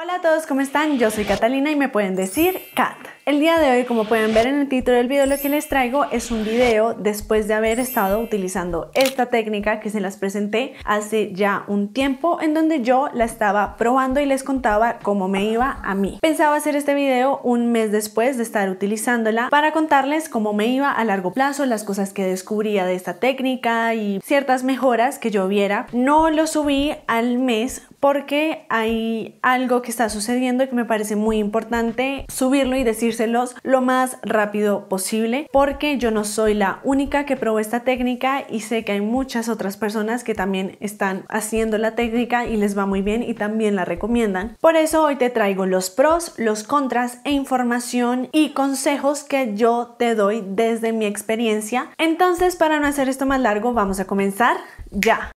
Hola a todos, ¿cómo están? Yo soy Catalina y me pueden decir Cat. El día de hoy, como pueden ver en el título del video, lo que les traigo es un video después de haber estado utilizando esta técnica que se las presenté hace ya un tiempo en donde yo la estaba probando y les contaba cómo me iba a mí. Pensaba hacer este video un mes después de estar utilizándola para contarles cómo me iba a largo plazo, las cosas que descubría de esta técnica y ciertas mejoras que yo viera. No lo subí al mes porque hay algo que está sucediendo y que me parece muy importante subirlo y decírselos lo más rápido posible porque yo no soy la única que probó esta técnica y sé que hay muchas otras personas que también están haciendo la técnica y les va muy bien y también la recomiendan. Por eso hoy te traigo los pros, los contras e información y consejos que yo te doy desde mi experiencia. Entonces para no hacer esto más largo vamos a comenzar ya.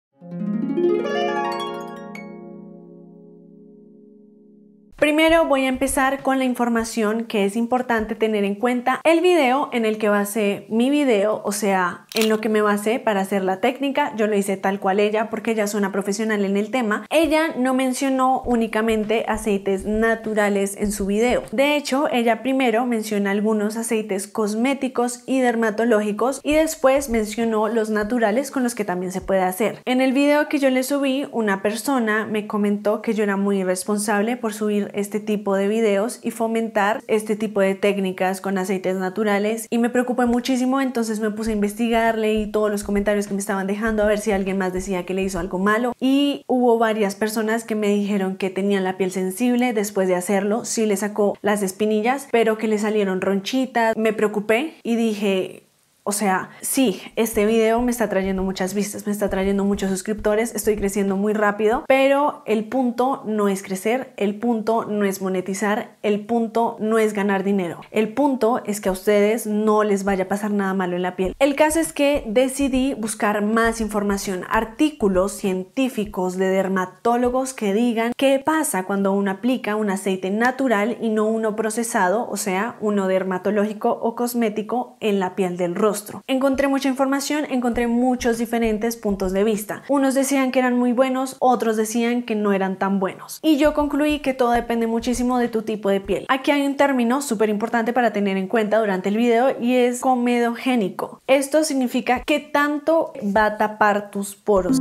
Primero voy a empezar con la información que es importante tener en cuenta. El video en el que basé mi video, o sea, en lo que me basé para hacer la técnica, yo lo hice tal cual ella porque ella es una profesional en el tema. Ella no mencionó únicamente aceites naturales en su video. De hecho, ella primero menciona algunos aceites cosméticos y dermatológicos y después mencionó los naturales con los que también se puede hacer. En el video que yo le subí, una persona me comentó que yo era muy responsable por subir este tipo de videos y fomentar este tipo de técnicas con aceites naturales y me preocupé muchísimo, entonces me puse a investigar, leí todos los comentarios que me estaban dejando a ver si alguien más decía que le hizo algo malo y hubo varias personas que me dijeron que tenían la piel sensible después de hacerlo, sí le sacó las espinillas, pero que le salieron ronchitas, me preocupé y dije, o sea, sí, este video me está trayendo muchas vistas, me está trayendo muchos suscriptores, estoy creciendo muy rápido, pero el punto no es crecer, el punto no es monetizar, el punto no es ganar dinero. El punto es que a ustedes no les vaya a pasar nada malo en la piel. El caso es que decidí buscar más información, artículos científicos de dermatólogos que digan qué pasa cuando uno aplica un aceite natural y no uno procesado, o sea, uno dermatológico o cosmético en la piel del rostro. Encontré mucha información, encontré muchos diferentes puntos de vista. Unos decían que eran muy buenos, otros decían que no eran tan buenos. Y yo concluí que todo depende muchísimo de tu tipo de piel. Aquí hay un término súper importante para tener en cuenta durante el video y es comedogénico. Esto significa que tanto va a tapar tus poros.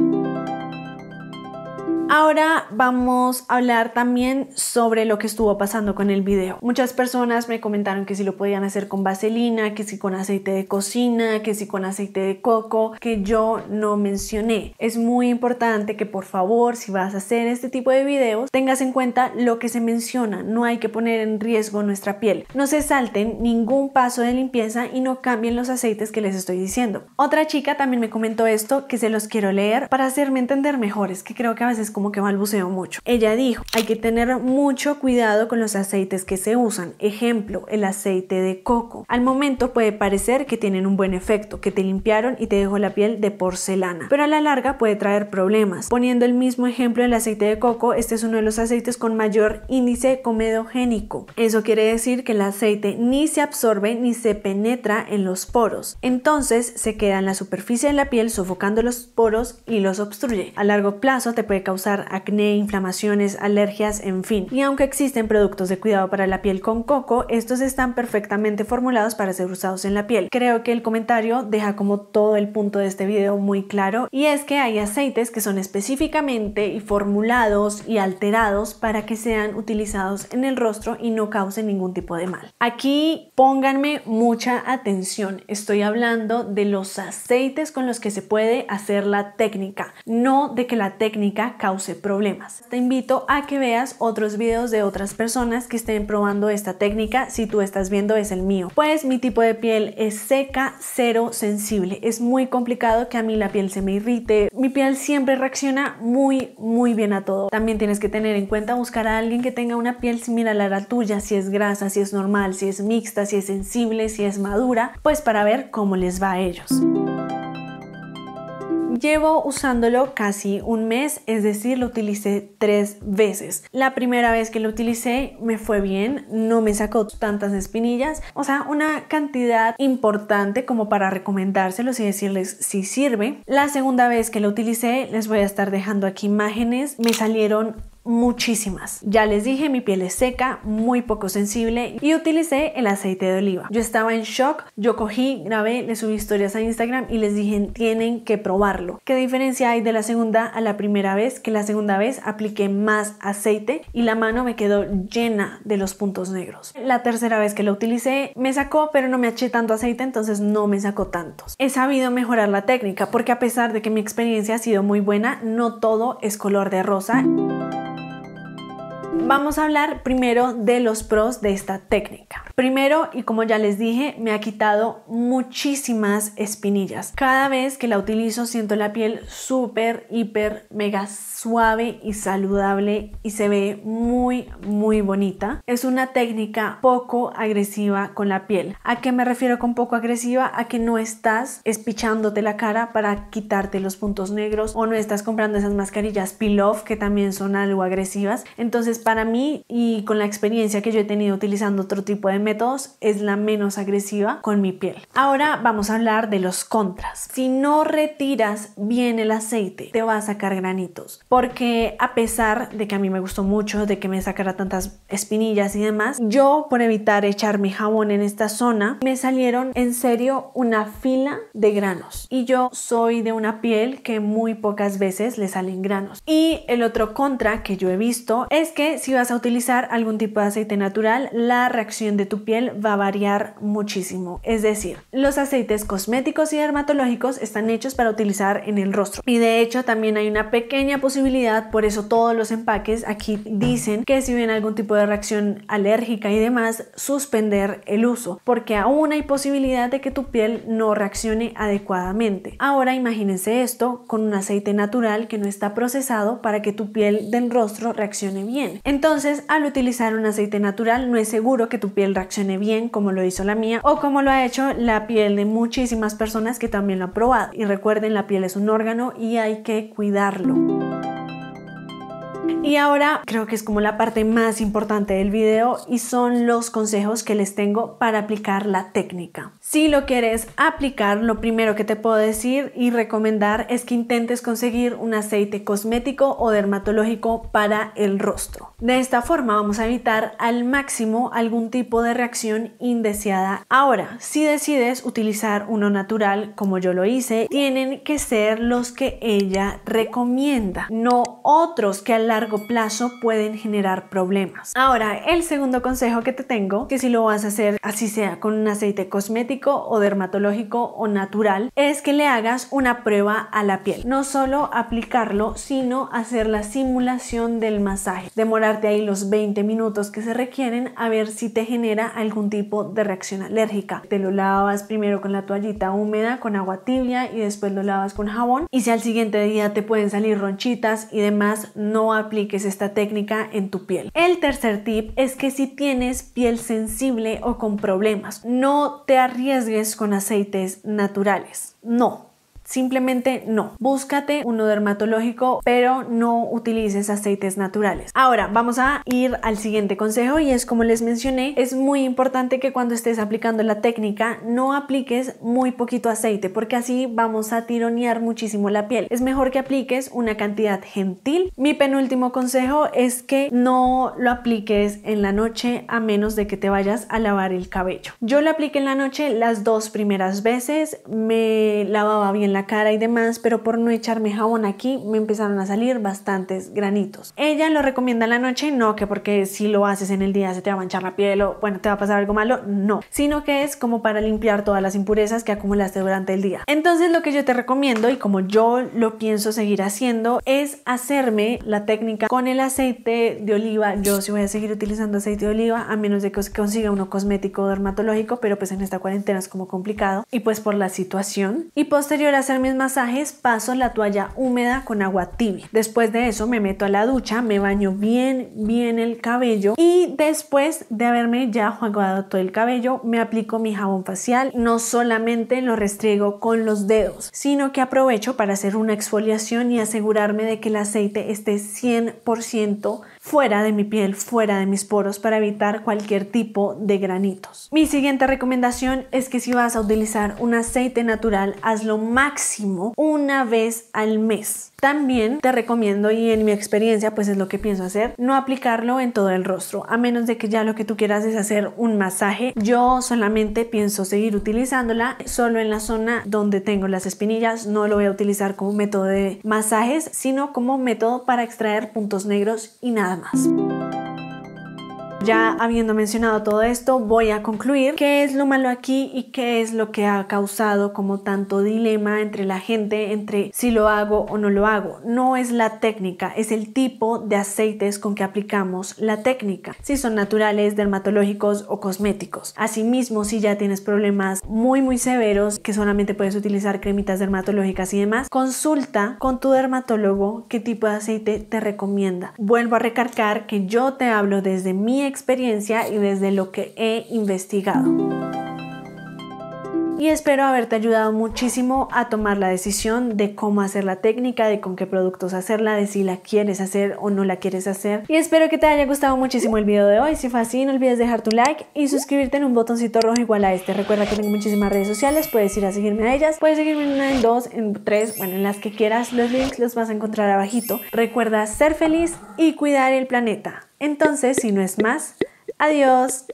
Ahora vamos a hablar también sobre lo que estuvo pasando con el video. Muchas personas me comentaron que si lo podían hacer con vaselina, que si con aceite de cocina, que si con aceite de coco, que yo no mencioné. Es muy importante que por favor, si vas a hacer este tipo de videos, tengas en cuenta lo que se menciona. No hay que poner en riesgo nuestra piel. No se salten ningún paso de limpieza y no cambien los aceites que les estoy diciendo. Otra chica también me comentó esto que se los quiero leer para hacerme entender mejor. Es que creo que a veces como que balbuceo mucho. Ella dijo, hay que tener mucho cuidado con los aceites que se usan. Ejemplo, el aceite de coco. Al momento puede parecer que tienen un buen efecto, que te limpiaron y te dejó la piel de porcelana, pero a la larga puede traer problemas. Poniendo el mismo ejemplo del aceite de coco, este es uno de los aceites con mayor índice comedogénico. Eso quiere decir que el aceite ni se absorbe ni se penetra en los poros. Entonces se queda en la superficie de la piel sofocando los poros y los obstruye. A largo plazo te puede causar acné, inflamaciones, alergias, en fin. Y aunque existen productos de cuidado para la piel con coco, estos están perfectamente formulados para ser usados en la piel. Creo que el comentario deja como todo el punto de este video muy claro y es que hay aceites que son específicamente formulados y alterados para que sean utilizados en el rostro y no causen ningún tipo de mal. Aquí pónganme mucha atención, estoy hablando de los aceites con los que se puede hacer la técnica, no de que la técnica cause problemas. Te invito a que veas otros videos de otras personas que estén probando esta técnica. Si tú estás viendo es el mío. Pues mi tipo de piel es seca, cero sensible. Es muy complicado que a mí la piel se me irrite. Mi piel siempre reacciona muy, muy bien a todo. También tienes que tener en cuenta buscar a alguien que tenga una piel similar a la tuya, si es grasa, si es normal, si es mixta, si es sensible, si es madura, pues para ver cómo les va a ellos. Llevo usándolo casi un mes, es decir, lo utilicé tres veces. La primera vez que lo utilicé me fue bien, no me sacó tantas espinillas, o sea, una cantidad importante como para recomendárselos y decirles si sirve. La segunda vez que lo utilicé, les voy a estar dejando aquí imágenes, me salieron muchísimas. Ya les dije, mi piel es seca, muy poco sensible y utilicé el aceite de oliva. Yo estaba en shock, yo cogí, grabé, le subí historias a Instagram y les dije, tienen que probarlo. ¿Qué diferencia hay de la segunda a la primera vez? Que la segunda vez apliqué más aceite y la mano me quedó llena de los puntos negros. La tercera vez que lo utilicé me sacó, pero no me eché tanto aceite, entonces no me sacó tantos. He sabido mejorar la técnica porque a pesar de que mi experiencia ha sido muy buena, no todo es color de rosa. Vamos a hablar primero de los pros de esta técnica. Primero, y como ya les dije, me ha quitado muchísimas espinillas. Cada vez que la utilizo siento la piel súper, hiper, mega suave y saludable y se ve muy, muy bonita. Es una técnica poco agresiva con la piel. ¿A qué me refiero con poco agresiva? A que no estás espichándote la cara para quitarte los puntos negros o no estás comprando esas mascarillas peel-off que también son algo agresivas. Entonces, para mí y con la experiencia que yo he tenido utilizando otro tipo de métodos es la menos agresiva con mi piel. Ahora vamos a hablar de los contras. Si no retiras bien el aceite, te va a sacar granitos. Porque a pesar de que a mí me gustó mucho, de que me sacara tantas espinillas y demás, yo por evitar echar mi jabón en esta zona, me salieron en serio una fila de granos. Y yo soy de una piel que muy pocas veces le salen granos. Y el otro contra que yo he visto es que si vas a utilizar algún tipo de aceite natural, la reacción de tu piel va a variar muchísimo. Es decir, los aceites cosméticos y dermatológicos están hechos para utilizar en el rostro. Y de hecho también hay una pequeña posibilidad, por eso todos los empaques aquí dicen que si viene algún tipo de reacción alérgica y demás, suspender el uso, porque aún hay posibilidad de que tu piel no reaccione adecuadamente. Ahora imagínense esto con un aceite natural que no está procesado para que tu piel del rostro reaccione bien. Entonces, al utilizar un aceite natural no es seguro que tu piel reaccione bien como lo hizo la mía o como lo ha hecho la piel de muchísimas personas que también lo han probado. Y recuerden, la piel es un órgano y hay que cuidarlo. Y ahora creo que es como la parte más importante del video y son los consejos que les tengo para aplicar la técnica. Si lo quieres aplicar, lo primero que te puedo decir y recomendar es que intentes conseguir un aceite cosmético o dermatológico para el rostro. De esta forma vamos a evitar al máximo algún tipo de reacción indeseada. Ahora, si decides utilizar uno natural como yo lo hice, tienen que ser los que ella recomienda, no otros que al largo plazo pueden generar problemas. Ahora, el segundo consejo que te tengo, que si lo vas a hacer así sea con un aceite cosmético o dermatológico o natural, es que le hagas una prueba a la piel. No solo aplicarlo, sino hacer la simulación del masaje. Demorarte ahí los 20 minutos que se requieren a ver si te genera algún tipo de reacción alérgica. Te lo lavas primero con la toallita húmeda, con agua tibia y después lo lavas con jabón. Y si al siguiente día te pueden salir ronchitas y demás, no apliques esta técnica en tu piel. El tercer tip es que si tienes piel sensible o con problemas, no te arriesgues con aceites naturales. No, Simplemente no. Búscate uno dermatológico, pero no utilices aceites naturales. Ahora vamos a ir al siguiente consejo y es como les mencioné, es muy importante que cuando estés aplicando la técnica no apliques muy poquito aceite porque así vamos a tironear muchísimo la piel. Es mejor que apliques una cantidad gentil. Mi penúltimo consejo es que no lo apliques en la noche a menos de que te vayas a lavar el cabello. Yo lo apliqué en la noche las dos primeras veces, me lavaba bien la cara y demás, pero por no echarme jabón aquí me empezaron a salir bastantes granitos. Ella lo recomienda en la noche, no que porque si lo haces en el día se te va a manchar la piel o bueno, te va a pasar algo malo, no, sino que es como para limpiar todas las impurezas que acumulaste durante el día. Entonces lo que yo te recomiendo y como yo lo pienso seguir haciendo es hacerme la técnica con el aceite de oliva. Yo sí voy a seguir utilizando aceite de oliva a menos de que consiga uno cosmético dermatológico, pero pues en esta cuarentena es como complicado y pues por la situación. Y posterior a hacer mis masajes paso la toalla húmeda con agua tibia. Después de eso me meto a la ducha, me baño bien, bien el cabello y después de haberme ya jugado todo el cabello me aplico mi jabón facial. No solamente lo restriego con los dedos, sino que aprovecho para hacer una exfoliación y asegurarme de que el aceite esté 100% fuera de mi piel, fuera de mis poros para evitar cualquier tipo de granitos. Mi siguiente recomendación es que si vas a utilizar un aceite natural, hazlo máximo máximo una vez al mes. También te recomiendo y en mi experiencia pues es lo que pienso hacer, no aplicarlo en todo el rostro, a menos de que ya lo que tú quieras es hacer un masaje. Yo solamente pienso seguir utilizándola solo en la zona donde tengo las espinillas, no lo voy a utilizar como método de masajes, sino como método para extraer puntos negros y nada más. Ya habiendo mencionado todo esto, voy a concluir qué es lo malo aquí y qué es lo que ha causado como tanto dilema entre la gente, entre si lo hago o no lo hago. No es la técnica, es el tipo de aceites con que aplicamos la técnica, si son naturales, dermatológicos o cosméticos. Asimismo, si ya tienes problemas muy muy severos que solamente puedes utilizar cremitas dermatológicas y demás, consulta con tu dermatólogo qué tipo de aceite te recomienda. Vuelvo a recalcar que yo te hablo desde mi experiencia experiencia y desde lo que he investigado y espero haberte ayudado muchísimo a tomar la decisión de cómo hacer la técnica, de con qué productos hacerla, de si la quieres hacer o no la quieres hacer. Y espero que te haya gustado muchísimo el video de hoy. Si fue así, no olvides dejar tu like y suscribirte en un botoncito rojo igual a este. Recuerda que tengo muchísimas redes sociales, puedes ir a seguirme a ellas, puedes seguirme en una, en dos, en tres, bueno, en las que quieras. Los links los vas a encontrar abajito. Recuerda ser feliz y cuidar el planeta. Entonces, si no es más, adiós.